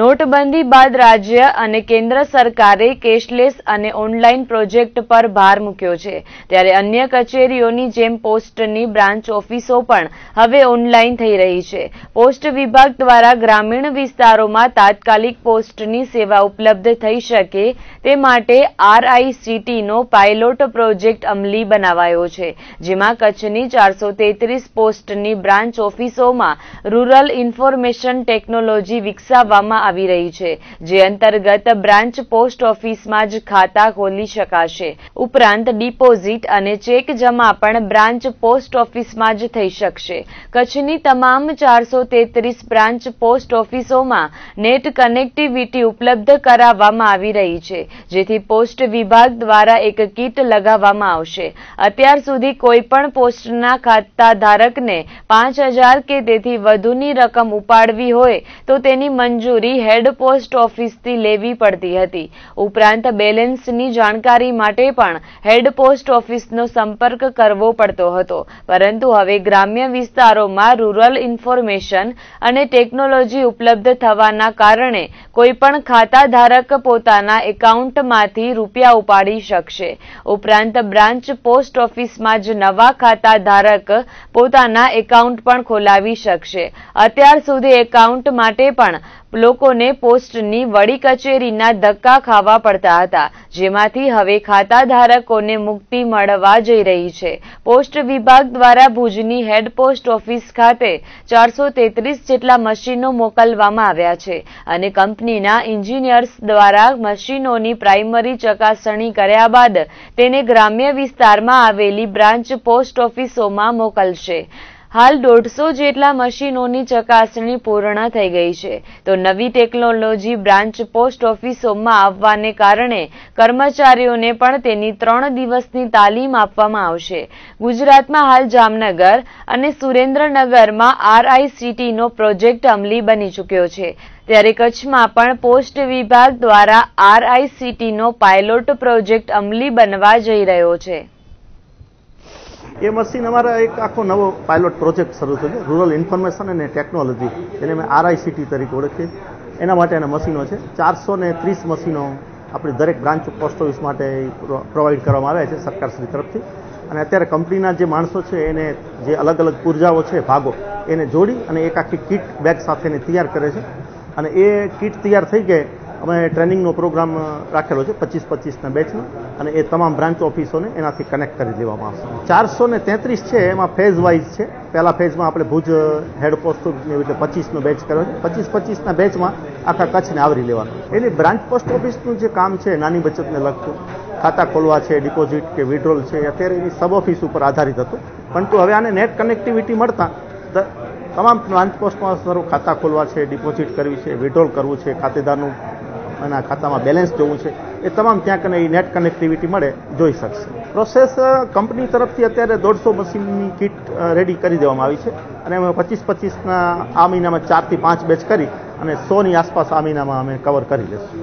નોટબંધી બાદ રાજ્ય અને કેન્દ્ર સરકારે કેશલેસ અને ઓનલાઈન પ્રોજેક્ટ પર ભાર મૂક્યો છે ત્યારે અન્ય કચેરીઓની જેમ પોસ્ટની બ્રાન્ચ ઓફિસો પણ હવે ઓનલાઈન થઈ રહી છે પોસ્ટ વિભાગ દ્વારા ગ્રામીણ વિસ્તારોમાં તાત્કાલિક પોસ્ટની સેવા ઉપલબ્ધ થઈ શકે તે માટે આરઆઈસીટીનો પાયલોટ પ્રોજેક્ટ અમલી બનાવાયો છે જેમાં કચ્છની ચારસો પોસ્ટની બ્રાન્ચ ઓફિસોમાં રૂરલ ઇન્ફોર્મેશન ટેકનોલોજી વિકસાવવામાં આવી રહી છે જે અંતર્ગત બ્રાન્ચ પોસ્ટ ઓફિસમાં જ ખાતા ખોલી શકાશે ઉપરાંત ડિપોઝિટ અને ચેક જમા પણ બ્રાન્ચ પોસ્ટ ઓફિસમાં જ થઈ શકશે કચ્છની તમામ ચારસો બ્રાન્ચ પોસ્ટ ઓફિસોમાં નેટ કનેક્ટિવિટી ઉપલબ્ધ કરાવવામાં આવી રહી છે જેથી પોસ્ટ વિભાગ દ્વારા એક કીટ લગાવવામાં આવશે અત્યાર સુધી કોઈ પણ પોસ્ટના ખાતા ધારકને પાંચ હજાર કે તેથી વધુની રકમ ઉપાડવી હોય તો તેની મંજૂરી ફી હેડ પોસ્ટ ઓફિસથી લેવી પડતી હતી ઉપરાંત બેલેન્સની જાણકારી માટે પણ હેડ પોસ્ટ ઓફિસનો સંપર્ક કરવો પડતો હતો પરંતુ હવે ગ્રામ્ય વિસ્તારોમાં રૂરલ ઇન્ફોર્મેશન અને ટેકનોલોજી ઉપલબ્ધ થવાના કારણે કોઈપણ ખાતા ધારક પોતાના એકાઉન્ટમાંથી રૂપિયા ઉપાડી શકશે ઉપરાંત બ્રાન્ચ પોસ્ટ ઓફિસમાં જ નવા ખાતા ધારક પોતાના એકાઉન્ટ પણ ખોલાવી શકશે અત્યાર સુધી એકાઉન્ટ માટે પણ લોકોને પોસ્ટની વડી કચેરીના ધક્કા ખાવા પડતા હતા જેમાંથી હવે ખાતાધારકોને મુક્તિ મળવા જઈ રહી છે પોસ્ટ વિભાગ દ્વારા ભુજની હેડ પોસ્ટ ઓફિસ ખાતે ચારસો તેત્રીસ જેટલા મશીનો મોકલવામાં આવ્યા છે અને કંપનીના એન્જિનિયર્સ દ્વારા મશીનોની પ્રાઇમરી ચકાસણી કર્યા બાદ તેને ગ્રામ્ય વિસ્તારમાં આવેલી બ્રાન્ચ પોસ્ટ ઓફિસોમાં મોકલશે હાલ દોઢસો જેટલા મશીનોની ચકાસણી પૂર્ણ થઈ ગઈ છે તો નવી ટેકનોલોજી બ્રાન્ચ પોસ્ટ ઓફિસોમાં આવવાને કારણે કર્મચારીઓને પણ તેની ત્રણ દિવસની તાલીમ આપવામાં આવશે ગુજરાતમાં હાલ જામનગર અને સુરેન્દ્રનગરમાં આરઆઈસીટીનો પ્રોજેક્ટ અમલી બની ચૂક્યો છે ત્યારે કચ્છમાં પણ પોસ્ટ વિભાગ દ્વારા આરઆઈસીટીનો પાયલોટ પ્રોજેક્ટ અમલી બનવા જઈ રહ્યો છે એ મશીન અમારા એક આખો નવો પાયલોટ પ્રોજેક્ટ શરૂ થયો છે રૂરલ ઇન્ફોર્મેશન અને ટેકનોલોજી એને અમે આરઆઈસીટી તરીકે ઓળખીએ એના માટે માટેના મશીનો છે ચારસો ને ત્રીસ મશીનો આપણી દરેક બ્રાન્ચ પોસ્ટ ઓફિસ માટે પ્રોવાઈડ કરવામાં આવ્યા છે સરકારશ્રી તરફથી અને અત્યારે કંપનીના જે માણસો છે એને જે અલગ અલગ પુર્જાઓ છે ભાગો એને જોડી અને એક આખી કીટ બેગ સાથે તૈયાર કરે છે અને એ કીટ તૈયાર થઈ ગઈ અમે ટ્રેનિંગનો પ્રોગ્રામ રાખેલો છે પચીસ પચીસના બેચનો અને એ તમામ બ્રાન્ચ ઓફિસોને એનાથી કનેક્ટ કરી દેવામાં આવશે ચારસો ને તેત્રીસ છે એમાં ફેઝ વાઇઝ છે પહેલા ફેઝમાં આપણે ભુજ હેડપોસ્ટ એટલે પચીસનો બેચ કર્યો છે પચીસ પચીસના બેચમાં આખા કચ્છને આવરી લેવાનો એની બ્રાન્ચ પોસ્ટ ઓફિસનું જે કામ છે નાની બચતને લગતું ખાતા ખોલવા છે ડિપોઝિટ કે વિડ્રોલ છે અત્યારે એની સબ ઓફિસ ઉપર આધારિત હતું પરંતુ હવે આને નેટ કનેક્ટિવિટી મળતા તમામ બ્રાન્ચ પોસ્ટમાં સર્વ ખાતા ખોલવા છે ડિપોઝિટ કરવી છે વિડ્રોલ કરવું છે ખાતેદારનું એના ખાતામાં બેલેન્સ જોવું છે એ તમામ ત્યાં કને એ નેટ કનેક્ટિવિટી મળે જોઈ શકશે પ્રોસેસ કંપની તરફથી અત્યારે દોઢસો મશીનની કિટ રેડી કરી દેવામાં આવી છે અને અમે પચીસ પચીસના આ મહિનામાં ચારથી પાંચ બેચ કરી અને સોની આસપાસ આ મહિનામાં અમે કવર કરી લઈશું